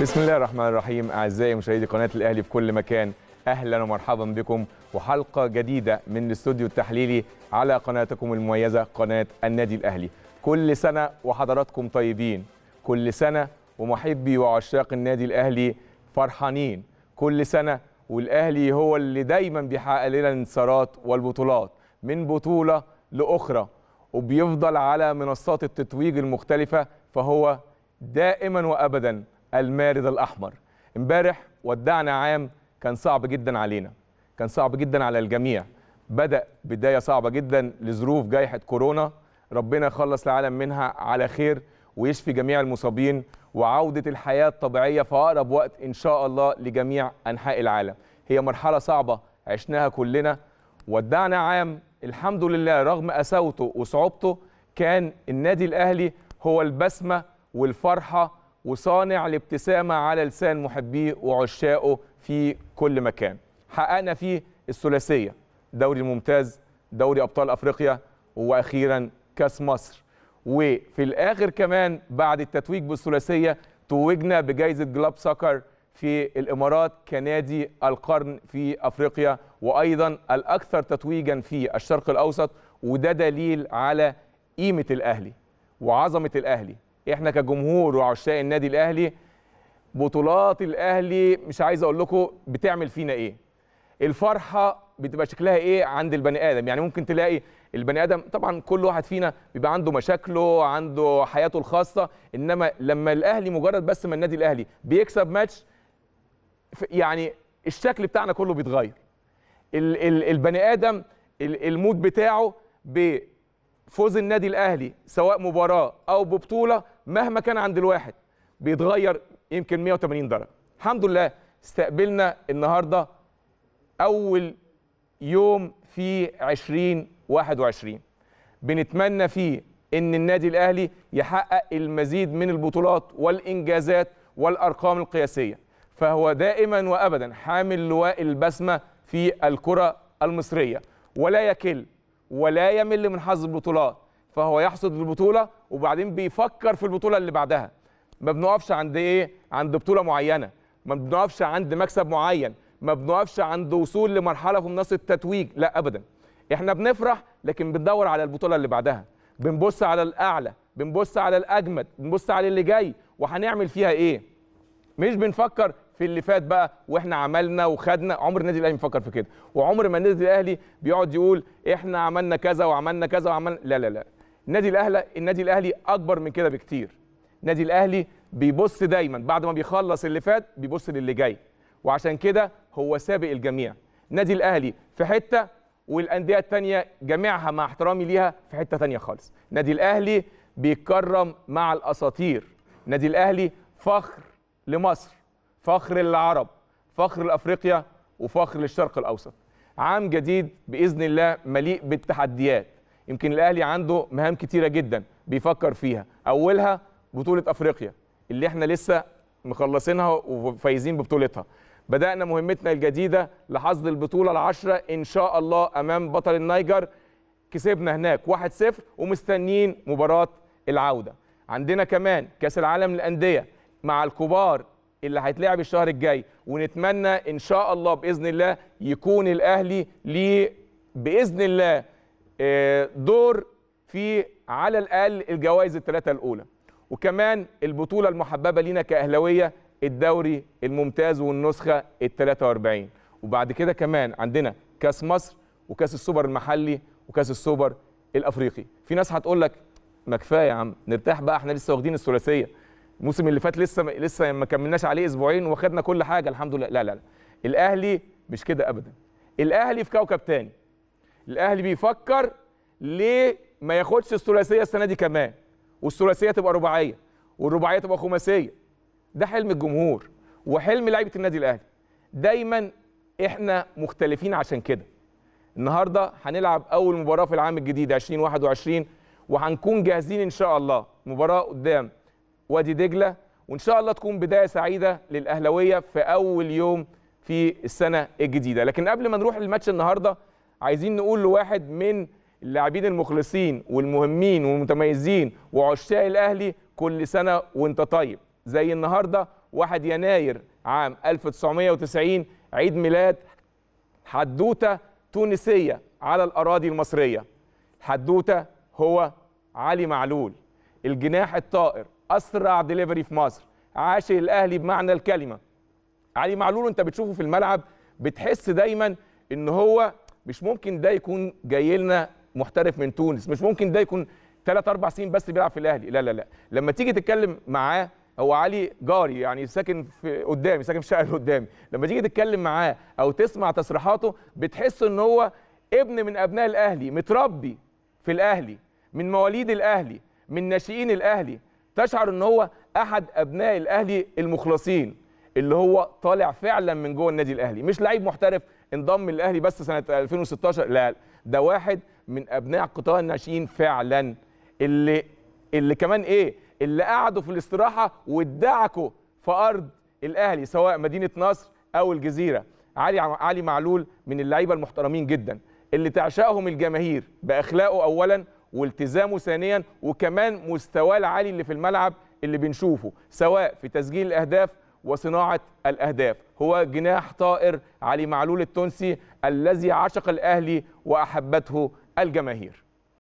بسم الله الرحمن الرحيم اعزائي مشاهدي قناه الاهلي في كل مكان اهلا ومرحبا بكم وحلقه جديده من الاستوديو التحليلي على قناتكم المميزه قناه النادي الاهلي كل سنه وحضراتكم طيبين كل سنه ومحبي وعشاق النادي الاهلي فرحانين كل سنه والاهلي هو اللي دايما بيحقق لنا الانتصارات والبطولات من بطوله لاخرى وبيفضل على منصات التتويج المختلفه فهو دائما وابدا المارد الأحمر امبارح ودعنا عام كان صعب جدا علينا كان صعب جدا على الجميع بدأ بداية صعبة جدا لظروف جائحة كورونا ربنا يخلص العالم منها على خير ويشفي جميع المصابين وعودة الحياة الطبيعية في أقرب وقت إن شاء الله لجميع أنحاء العالم هي مرحلة صعبة عشناها كلنا ودعنا عام الحمد لله رغم أساوته وصعوبته كان النادي الأهلي هو البسمة والفرحة وصانع الابتسامة على لسان محبيه وعشاقه في كل مكان حققنا فيه الثلاثية دوري الممتاز دوري أبطال أفريقيا وأخيرا كاس مصر وفي الآخر كمان بعد التتويج بالثلاثية توجنا بجائزة جلاب سكر في الإمارات كنادي القرن في أفريقيا وأيضا الأكثر تتويجا في الشرق الأوسط وده دليل على قيمة الأهلي وعظمة الأهلي احنا كجمهور وعشاق النادي الاهلي بطولات الاهلي مش عايز اقول لكم بتعمل فينا ايه الفرحه بتبقى شكلها ايه عند البني ادم يعني ممكن تلاقي البني ادم طبعا كل واحد فينا بيبقى عنده مشاكله عنده حياته الخاصه انما لما الاهلي مجرد بس ما النادي الاهلي بيكسب ماتش يعني الشكل بتاعنا كله بيتغير ال ال البني ادم ال المود بتاعه بفوز النادي الاهلي سواء مباراه او ببطوله مهما كان عند الواحد بيتغير يمكن 180 درجه الحمد لله استقبلنا النهارده اول يوم في 2021 بنتمنى فيه ان النادي الاهلي يحقق المزيد من البطولات والانجازات والارقام القياسيه فهو دائما وابدا حامل لواء البسمه في الكره المصريه ولا يكل ولا يمل من حظ البطولات فهو يحصد البطوله وبعدين بيفكر في البطوله اللي بعدها ما بنقفش عند ايه عند بطوله معينه ما بنقفش عند مكسب معين ما بنقفش عند وصول لمرحله في منصه التتويج لا ابدا احنا بنفرح لكن بندور على البطوله اللي بعدها بنبص على الاعلى بنبص على الاجمد بنبص على اللي جاي وهنعمل فيها ايه مش بنفكر في اللي فات بقى واحنا عملنا وخدنا عمر النادي الاهلي بيفكر في كده وعمر ما النادي الاهلي بيقعد يقول احنا عملنا كذا وعملنا كذا وعملنا لا لا لا النادي الاهلي النادي الاهلي اكبر من كده بكتير النادي الاهلي بيبص دايما بعد ما بيخلص اللي فات بيبص للي جاي وعشان كده هو سابق الجميع النادي الاهلي في حته والانديه الثانيه جميعها مع احترامي ليها في حته ثانيه خالص النادي الاهلي بيتكرم مع الاساطير النادي الاهلي فخر لمصر فخر للعرب فخر لافريقيا وفخر للشرق الاوسط عام جديد باذن الله مليء بالتحديات يمكن الاهلي عنده مهام كتيره جدا بيفكر فيها اولها بطوله افريقيا اللي احنا لسه مخلصينها وفايزين ببطولتها بدانا مهمتنا الجديده لحصد البطوله العشره ان شاء الله امام بطل النيجر كسبنا هناك 1-0 ومستنيين مباراه العوده عندنا كمان كاس العالم للانديه مع الكبار اللي هيتلعب الشهر الجاي ونتمنى ان شاء الله باذن الله يكون الاهلي ليه باذن الله آه، دور في على الاقل الجوائز الثلاثه الاولى وكمان البطوله المحببه لينا كاهلاويه الدوري الممتاز والنسخه ال 43 وبعد كده كمان عندنا كاس مصر وكاس السوبر المحلي وكاس السوبر الافريقي في ناس هتقول لك ما كفايه يا عم نرتاح بقى احنا لسه واخدين الثلاثيه الموسم اللي فات لسه لسه ما كملناش عليه اسبوعين واخدنا كل حاجه الحمد لله لا لا, لا. الاهلي مش كده ابدا الاهلي في كوكب تاني الاهلي بيفكر ليه ما ياخدش الثلاثيه السنه دي كمان والثلاثيه تبقى رباعيه والرباعيه تبقى خماسيه ده حلم الجمهور وحلم لعيبه النادي الاهلي دايما احنا مختلفين عشان كده النهارده هنلعب اول مباراه في العام الجديد 2021 وهنكون جاهزين ان شاء الله مباراه قدام وادي دجله وان شاء الله تكون بدايه سعيده للاهلاويه في اول يوم في السنه الجديده لكن قبل ما نروح للماتش النهارده عايزين نقول لواحد من اللاعبين المخلصين والمهمين والمتميزين وعشاق الاهلي كل سنه وانت طيب زي النهارده 1 يناير عام 1990 عيد ميلاد حدوته تونسيه على الاراضي المصريه حدوته هو علي معلول الجناح الطائر اسرع ديليفري في مصر عاشق الاهلي بمعنى الكلمه علي معلول انت بتشوفه في الملعب بتحس دايما ان هو مش ممكن ده يكون جاي لنا محترف من تونس مش ممكن ده يكون ثلاث اربع سنين بس بيلعب في الاهلي لا لا لا لما تيجي تتكلم معاه هو علي جاري يعني ساكن في قدامي ساكن في الشقه اللي قدامي لما تيجي تتكلم معاه او تسمع تصريحاته بتحس ان هو ابن من ابناء الاهلي متربي في الاهلي من مواليد الاهلي من ناشئين الاهلي تشعر ان هو احد ابناء الاهلي المخلصين اللي هو طالع فعلا من جوه النادي الاهلي مش لعيب محترف انضم للاهلي بس سنه 2016 لا ده واحد من ابناء قطاع الناشئين فعلا اللي اللي كمان ايه اللي قعدوا في الاستراحه وادعكوا في ارض الاهلي سواء مدينه نصر او الجزيره علي علي معلول من اللعيبه المحترمين جدا اللي تعشقهم الجماهير باخلاقه اولا والتزامه ثانيا وكمان مستواه العالي اللي في الملعب اللي بنشوفه سواء في تسجيل الاهداف وصناعة الأهداف هو جناح طائر علي معلول التونسي الذي عشق الأهلي وأحبته الجماهير